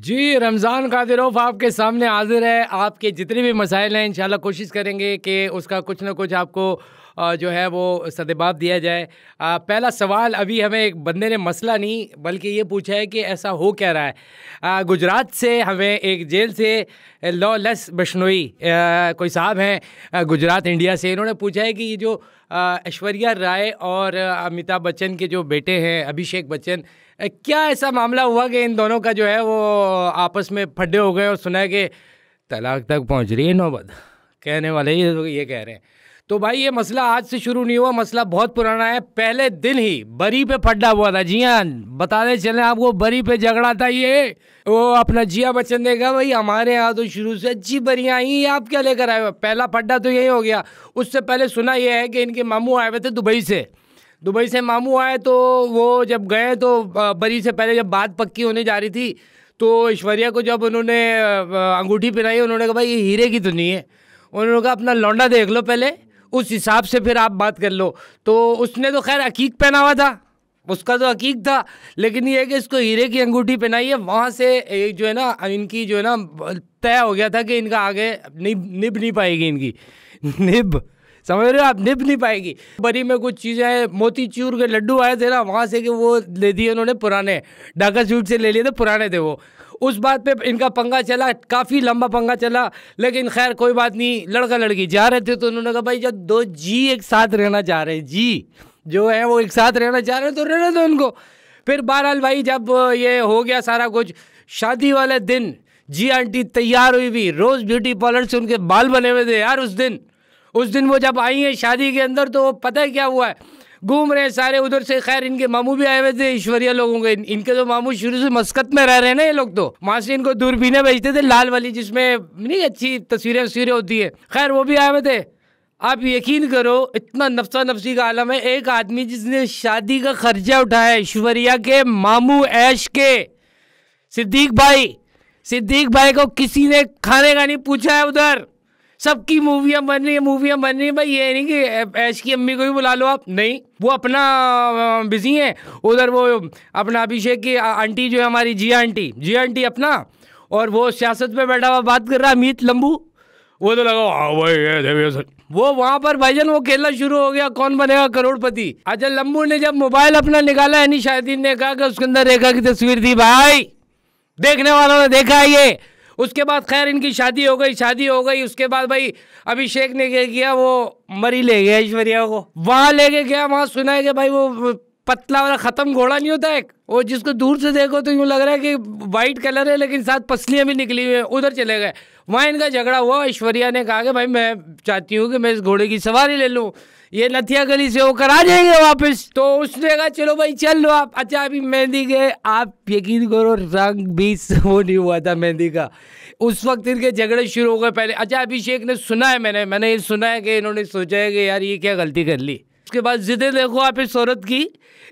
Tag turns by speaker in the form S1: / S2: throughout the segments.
S1: जी रमज़ान कादिरोफ आपके सामने हाजिर है आपके जितने भी मसाइल हैं इंशाल्लाह कोशिश करेंगे कि उसका कुछ ना कुछ आपको जो है वो सदबाब दिया जाए पहला सवाल अभी हमें एक बंदे ने मसला नहीं बल्कि ये पूछा है कि ऐसा हो क्या रहा है गुजरात से हमें एक जेल से लॉ लेस बशनोई कोई साहब हैं गुजरात इंडिया से इन्होंने पूछा है कि ये जो ऐश्वर्या राय और अमिताभ बच्चन के जो बेटे हैं अभिषेक बच्चन क्या ऐसा मामला हुआ कि इन दोनों का जो है वो आपस में फड्डे हो गए और सुना है कि तलाक तक पहुंच रही है नौबत कहने वाले ये तो ये कह रहे हैं तो भाई ये मसला आज से शुरू नहीं हुआ मसला बहुत पुराना है पहले दिन ही बरी पे फड्डा हुआ था जिया हाँ, बताने चले आपको बरी पे झगड़ा था ये वो अपना जिया बच्चन देगा भाई हमारे यहाँ तो शुरू से अच्छी बरियाँ आई आप क्या लेकर आए हो पहला फड्डा तो यही हो गया उससे पहले सुना यह है कि इनके मामू आए हुए थे दुबई से दुबई से मामू आए तो वो जब गए तो बरी से पहले जब बात पक्की होने जा रही थी तो ऐश्वर्या को जब उन्होंने अंगूठी पहनाई उन्होंने कहा भाई ये हीरे की तो नहीं है उन्होंने कहा अपना लौंडा देख लो पहले उस हिसाब से फिर आप बात कर लो तो उसने तो खैर अकीक पहना हुआ था उसका तो अकीक था लेकिन ये है कि इसको हीरे की अंगूठी पहनाई है वहाँ से एक जो है ना इनकी जो है ना तय हो गया था कि इनका आगे निभ निभ नहीं पाएगी इनकी निभ समझ रहे हो आप निभ नहीं पाएगी बरी में कुछ चीज़ें मोती चूर के लड्डू आए थे ना वहाँ से कि वो ले दिए उन्होंने पुराने डाका स्वीट से ले लिए थे पुराने थे वो उस बात पे इनका पंगा चला काफ़ी लंबा पंगा चला लेकिन खैर कोई बात नहीं लड़का लड़की जा रहे थे तो उन्होंने कहा भाई जब दो जी एक साथ रहना चाह रहे हैं जी जो है वो एक साथ रहना चाह रहे हैं तो रहने दो उनको फिर बहरहाल भाई जब ये हो गया सारा कुछ शादी वाले दिन जी आंटी तैयार हुई भी रोज़ ब्यूटी पार्लर से उनके बाल बने हुए थे यार उस दिन उस दिन वो जब आई हैं शादी के अंदर तो वो पता है क्या हुआ है घूम रहे हैं सारे उधर से खैर इनके मामू भी आए हुए थे ईश्वरिया लोगों के इन, इनके तो मामू शुरू से मस्कत में रह रहे हैं ना ये लोग तो वहाँ से इनको दूरबीने भेजते थे लाल वाली जिसमें नहीं अच्छी तस्वीरें वस्वीरें होती है खैर वो भी आए हुए थे आप यकीन करो इतना नफसा नफसी का आलम है एक आदमी जिसने शादी का खर्चा उठाया ईश्वरिया के मामू ऐश के सिद्दीक भाई सिद्दीक भाई को किसी ने खाने का नहीं पूछा है उधर सबकी मूवियां बन रही है मूवियां बन रही है भाई ये नहीं कि ऐश की अम्मी को भी बुला लो आप नहीं वो अपना बिजी है उधर वो अपना अभिषेक की आंटी जो है हमारी जिया आंटी जिया आंटी अपना और वो सियासत पे बैठा हुआ बात कर रहा है अमित लंबू वो तो लगा हाँ भाई ये वो वहाँ पर भाईजन वो खेलना शुरू हो गया कौन बनेगा करोड़पति अच्छा लंबू ने जब मोबाइल अपना निकाला है नी शाहिदीन ने कहा कि उसके अंदर रेखा की तस्वीर थी भाई देखने वालों ने देखा ये उसके बाद खैर इनकी शादी हो गई शादी हो गई उसके बाद भाई अभिषेक ने क्या किया वो मरी ले गया ऐश्वर्या को वहाँ लेके गया वहाँ सुना है कि भाई वो पतला वाला खत्म घोड़ा नहीं होता एक वो जिसको दूर से देखो तो यूँ लग रहा है कि वाइट कलर है लेकिन साथ पसलियाँ भी निकली हुई हैं उधर चले गए वहाँ इनका झगड़ा हुआ ऐश्वर्या ने कहा कि भाई मैं चाहती हूँ कि मैं इस घोड़े की सवारी ले लूँ ये नथिया गली से होकर आ जाएंगे वापस तो उसने कहा चलो भाई चल लो आप अच्छा अभी मेहंदी के आप यकीन करो रंग भी वो नहीं हुआ था मेहंदी का उस वक्त इनके झगड़े शुरू हो गए पहले अच्छा अभिषेक ने सुना है मैंने मैंने ये सुना है कि इन्होंने सोचा है कि यार ये क्या गलती कर ली उसके बाद ज़िदे देखो आप इस औरत की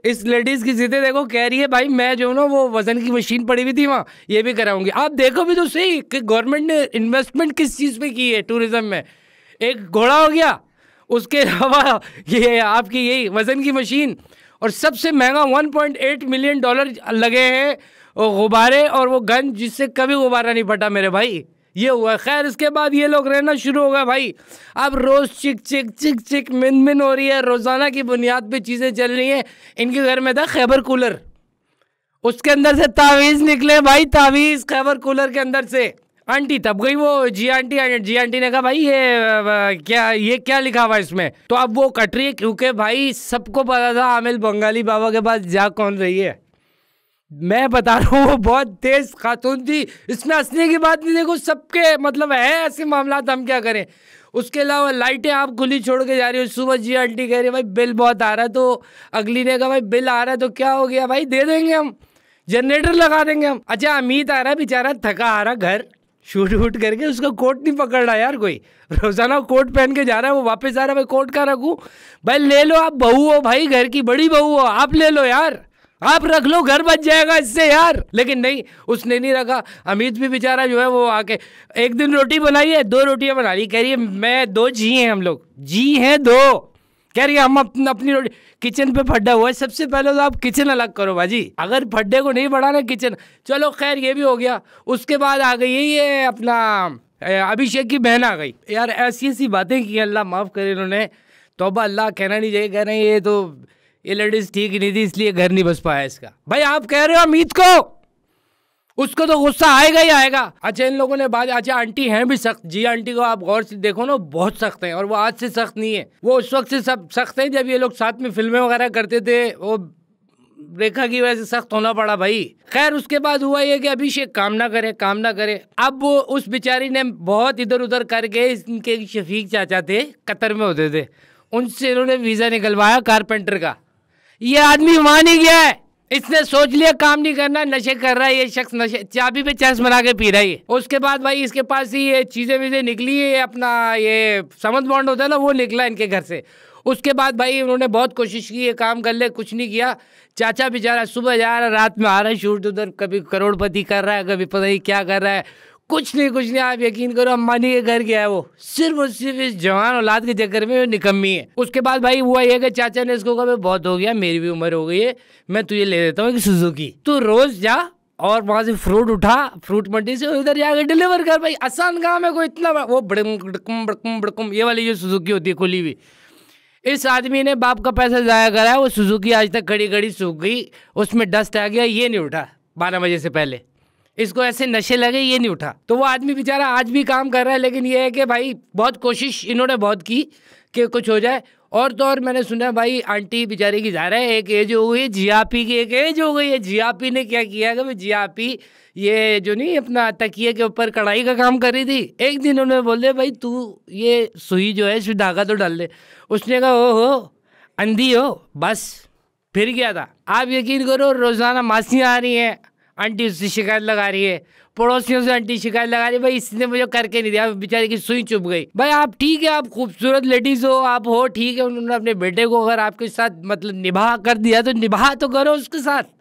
S1: इस लेडीज़ की ज़िदे देखो कह रही है भाई मैं जो ना वो वज़न की मशीन पड़ी हुई थी वहाँ ये भी कराऊंगी आप देखो भी तो सही कि गवर्नमेंट ने इन्वेस्टमेंट किस चीज़ पे की है टूरिज़्म में एक घोड़ा हो गया उसके अलावा ये आपकी यही वज़न की मशीन और सबसे महंगा वन मिलियन डॉलर लगे हैं गुब्बारे और वो गन जिससे कभी गुब्बारा नहीं फटा मेरे भाई ये हुआ खैर इसके बाद ये लोग रहना शुरू होगा भाई अब रोज़ चिक चिक चिक चिक मिन मिन हो रही है रोज़ाना की बुनियाद पे चीज़ें चल रही हैं इनके घर में था खैबर कूलर उसके अंदर से तावीज़ निकले भाई तावीज़ खैबर कूलर के अंदर से आंटी तब गई वो जी आंटी जी आंटी ने कहा भाई ये क्या ये क्या लिखा हुआ इसमें तो अब वो कट रही है क्योंकि भाई सबको पता था आमिल बंगाली बाबा के पास जा कौन रही है मैं बता रहा हूँ वो बहुत तेज खातून थी इसमें हंसने की बात नहीं देखो सबके मतलब है ऐसे मामला हम क्या करें उसके अलावा लाइटें आप खुली छोड़ के जा रही हो सुबह जी आंटी कह रही है भाई बिल बहुत आ रहा है तो अगली ने कहा भाई बिल आ रहा है तो क्या हो गया भाई दे देंगे हम जनरेटर लगा देंगे हम अच्छा अमित आ रहा है बेचारा थका आ रहा घर शूट वूट करके उसका कोट नहीं पकड़ रहा यार कोई रोजाना कोट पहन के जा रहा है वो वापस आ रहा है भाई कोट का रखूँ भाई ले लो आप बहू हो भाई घर की बड़ी बहू हो आप ले लो यार आप रख लो घर बच जाएगा इससे यार लेकिन नहीं उसने नहीं रखा अमित भी बेचारा जो है वो आके एक दिन रोटी बनाई है दो रोटियां बना ली कह रही है मैं दो जी हैं हम लोग जी हैं दो कह रही है हम अपन, अपनी रोटी किचन पे फड्डा हुआ है सबसे पहले तो आप किचन अलग करो भाजी अगर फड्डे को नहीं बढ़ाना किचन चलो खैर ये भी हो गया उसके बाद आ गई ये अपना अभिषेक की बहन आ गई यार ऐसी ऐसी बातें की अल्लाह माफ़ करे इन्होंने तोबा अल्लाह कहना नहीं चाहिए कह रहे हैं ये तो ये लेडीज ठीक नहीं थी इसलिए घर नहीं बस पाया इसका भाई आप कह रहे हो अमित को उसको तो गुस्सा आएगा ही आएगा अच्छा इन लोगों ने बात अच्छा आंटी हैं भी सख्त जी आंटी को आप गौर से देखो ना बहुत सख्त हैं और वो आज से सख्त नहीं है वो उस वक्त से सब सख्त हैं जब ये लोग साथ में फिल्में वगैरह करते थे वो रेखा की वजह से सख्त होना पड़ा भाई खैर उसके बाद हुआ ये कि अभिषेक काम ना करे काम ना करे अब वो उस बेचारी ने बहुत इधर उधर करके इनके शफीक चाचा थे कतर में होते थे उनसे इन्होंने वीज़ा निकलवाया कारपेंटर का ये आदमी मान ही गया है इसने सोच लिया काम नहीं करना नशे कर रहा है ये शख्स नशे चाबी पे चैस बना के पी रहा है उसके बाद भाई इसके पास ही ये चीज़ें वीज़ें निकली है अपना ये समझ बॉन्ड होता है ना वो निकला इनके घर से उसके बाद भाई उन्होंने बहुत कोशिश की ये काम कर ले कुछ नहीं किया चाचा बेचारा सुबह जा रहा रात में आ रहा है शूट उधर कभी करोड़पति कर रहा है कभी पता नहीं क्या कर रहा है कुछ नहीं कुछ नहीं आप यकीन करो अम्बानी के घर गया है वो सिर्फ और सिर्फ इस जवान औलाद के चक्कर में निकम्मी है उसके बाद भाई हुआ यह कि चाचा ने इसको कहा बहुत हो गया मेरी भी उम्र हो गई है मैं तुझे ले देता हूँ सुजुकी तू रोज जा और वहाँ से फ्रूट उठा फ्रूट मंडी से उधर जाकर डिलीवर कर भाई आसान काम है कोई इतना वो बड़कम बड़कम बड़कम बड़कम ये वाली जो सुजुकी होती है खुली हुई इस आदमी ने बाप का पैसा ज़ाया करा है वो सुजुकी आज तक खड़ी खड़ी सूख गई उसमें डस्ट आ गया ये नहीं उठा बारह बजे से पहले इसको ऐसे नशे लगे ये नहीं उठा तो वो आदमी बेचारा आज भी काम कर रहा है लेकिन ये है कि भाई बहुत कोशिश इन्होंने बहुत की कि कुछ हो जाए और तो और मैंने सुना भाई आंटी बेचारे की जा रहा है एक एज हो गई है पी की एक एज हो गई है जिया पी ने क्या किया कि पी ये जो नहीं अपना तकिए के ऊपर कढ़ाई का काम कर रही थी एक दिन उन्होंने बोल दिया भाई तू ये सुई जो है इसमें धागा तो डाल दे उसने कहा ओ हो अंधी हो बस फिर गया था आप यकीन करो रोज़ाना मासियाँ आ रही हैं आंटी उससे शिकायत लगा रही है पड़ोसियों से आंटी शिकायत लगा रही है भाई इसने मुझे करके नहीं दिया बेचारे की सुई चुप गई भाई आप ठीक है आप खूबसूरत लेडीज हो आप हो ठीक है उन्होंने अपने बेटे को अगर आपके साथ मतलब निभा कर दिया तो निभा तो करो उसके साथ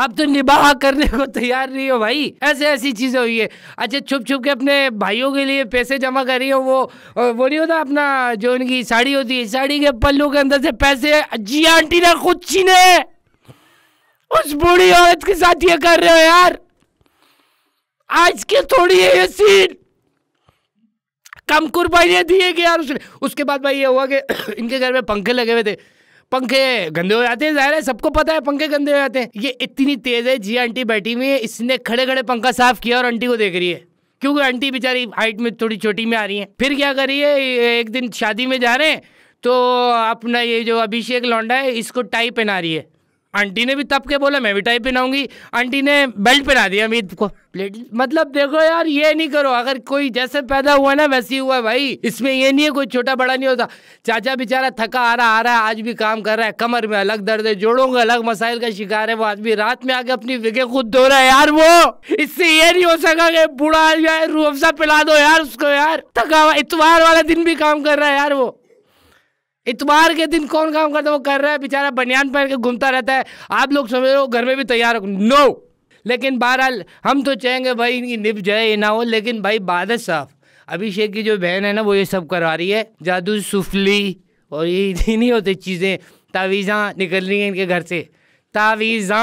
S1: आप तो निभा करने को तैयार नहीं हो भाई ऐसे ऐसी चीज़ें हुई है अच्छा छुप छुप के अपने भाइयों के लिए पैसे जमा कर रही हो वो वो नहीं होता अपना जो उनकी साड़ी होती है साड़ी के पल्लू के अंदर से पैसे जी आंटी ने खुद छीने उस बूढ़ी औरत के साथ ये कर रहे हो यार आज के थोड़ी है ये सीन कम कुर्बानियां दी है कि यार उसने उसके बाद भाई ये हुआ कि इनके घर में पंखे लगे हुए थे पंखे गंदे हो जाते हैं जाहिर है सबको पता है पंखे गंदे हो जाते हैं ये इतनी तेज है जी आंटी बैठी हुई है इसने खड़े खड़े पंखा साफ किया और आंटी को देख रही है क्योंकि आंटी बेचारी हाइट में थोड़ी छोटी में आ रही है फिर क्या करिए एक दिन शादी में जा रहे हैं तो अपना ये जो अभिषेक लौंडा है इसको टाई पहना रही है आंटी ने भी तप के बोला मैं भी टाई पहनाऊंगी आंटी ने बेल्ट पहना दिया अमित को मतलब देखो यार ये नहीं करो अगर कोई जैसे पैदा हुआ ना वैसे ही हुआ भाई इसमें ये नहीं है कोई छोटा बड़ा नहीं होता चाचा बेचारा थका आ रहा आ रहा है आज भी काम कर रहा है कमर में अलग दर्द है जोड़ों का अलग मसाइल का शिकार है वो आदमी रात में आके अपनी विगे खुद धो रहा है यार वो इससे ये नहीं हो सका बुढ़ा बूढ़ा रूअफ़ा पिला दो यार उसको यार थका इतवार वाला दिन भी काम कर रहा है यार वो इतवार के दिन कौन काम करता है वो कर रहा है बेचारा बनियान पहन के घूमता रहता है आप लोग समझ रहे हो घर में भी तैयार हो नो लेकिन बहरहाल हम तो चाहेंगे भाई इनकी निप जाए ये ना हो लेकिन भाई बाद साफ अभिषेक की जो बहन है ना वो ये सब करवा रही है जादू सुफली और ये नहीं होती चीज़ें तावीज़ा निकल रही हैं इनके घर से तावीज़ा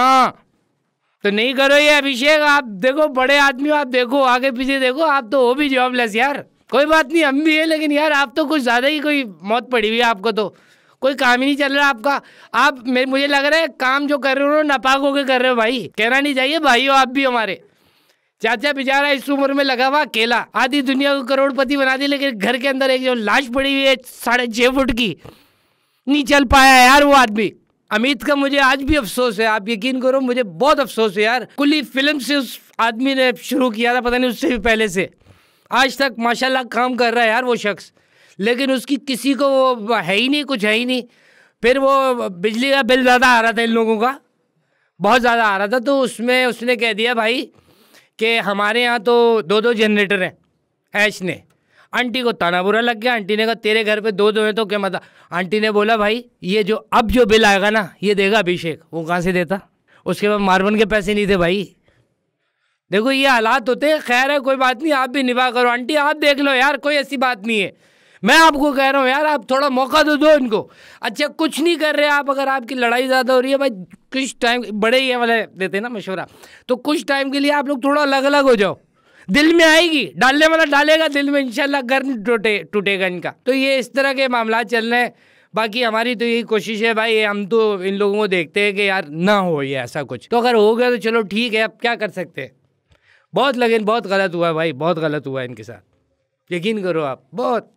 S1: तो नहीं करो ये अभिषेक आप देखो बड़े आदमी हो आप देखो आगे पीछे देखो आप तो हो भी जॉबलेस यार कोई बात नहीं हम भी है लेकिन यार आप तो कुछ ज़्यादा ही कोई मौत पड़ी हुई है आपको तो कोई काम ही नहीं चल रहा आपका आप मेरे मुझे लग रहा है काम जो कर रहे हो नापाक होकर कर रहे हो भाई कहना नहीं चाहिए भाई हो आप भी हमारे चाचा बेचारा इस उम्र में लगा हुआ केला आधी दुनिया को करोड़पति बना दी लेकिन घर के अंदर एक जो लाश पड़ी हुई है साढ़े छः फुट की नहीं चल पाया यार वो आदमी अमित का मुझे आज भी अफसोस है आप यकीन करो मुझे बहुत अफसोस है यार कुली फिल्म से उस आदमी ने शुरू किया था पता नहीं उससे भी पहले से आज तक माशाल्लाह काम कर रहा है यार वो शख्स लेकिन उसकी किसी को वो है ही नहीं कुछ है ही नहीं फिर वो बिजली का बिल ज़्यादा आ रहा था इन लोगों का बहुत ज़्यादा आ रहा था तो उसमें उसने कह दिया भाई कि हमारे यहाँ तो दो दो जनरेटर हैं ऐश ने आंटी को ताना बुरा लग गया आंटी ने कहा तेरे घर पे दो दो हैं तो क्या मतलब आंटी ने बोला भाई ये जो अब जो बिल आएगा ना ये देगा अभिषेक वो कहाँ से देता उसके बाद मार्बन के पैसे नहीं थे भाई देखो ये हालात होते हैं खैर है कोई बात नहीं आप भी निभा करो आंटी आप देख लो यार कोई ऐसी बात नहीं है मैं आपको कह रहा हूँ यार आप थोड़ा मौका तो दो इनको अच्छा कुछ नहीं कर रहे आप अगर आपकी लड़ाई ज़्यादा हो रही है भाई कुछ टाइम बड़े ही वाले देते ना मशवरा तो कुछ टाइम के लिए आप लोग थोड़ा अलग अलग हो जाओ दिल में आएगी डालने वाला डालेगा दिल में इंशाल्लाह घर नहीं टूटे टूटेगा इनका तो ये इस तरह के मामला चल रहे हैं बाकी हमारी तो यही कोशिश है भाई हम तो इन लोगों को देखते हैं कि यार ना हो ये ऐसा कुछ तो अगर हो गया तो चलो ठीक है अब क्या कर सकते हैं बहुत लगे बहुत गलत हुआ भाई बहुत गलत हुआ इनके साथ यकीन करो आप बहुत